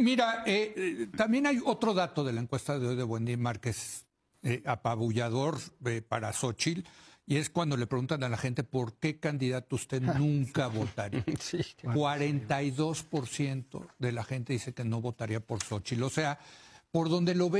mira, eh, eh, también hay otro dato de la encuesta de hoy de Wendy Márquez, eh, apabullador para Xochitl, y es cuando le preguntan a la gente por qué candidato usted ah, nunca votaría. por 42% de la gente dice que no votaría por Xochitl. O sea, por donde lo ve.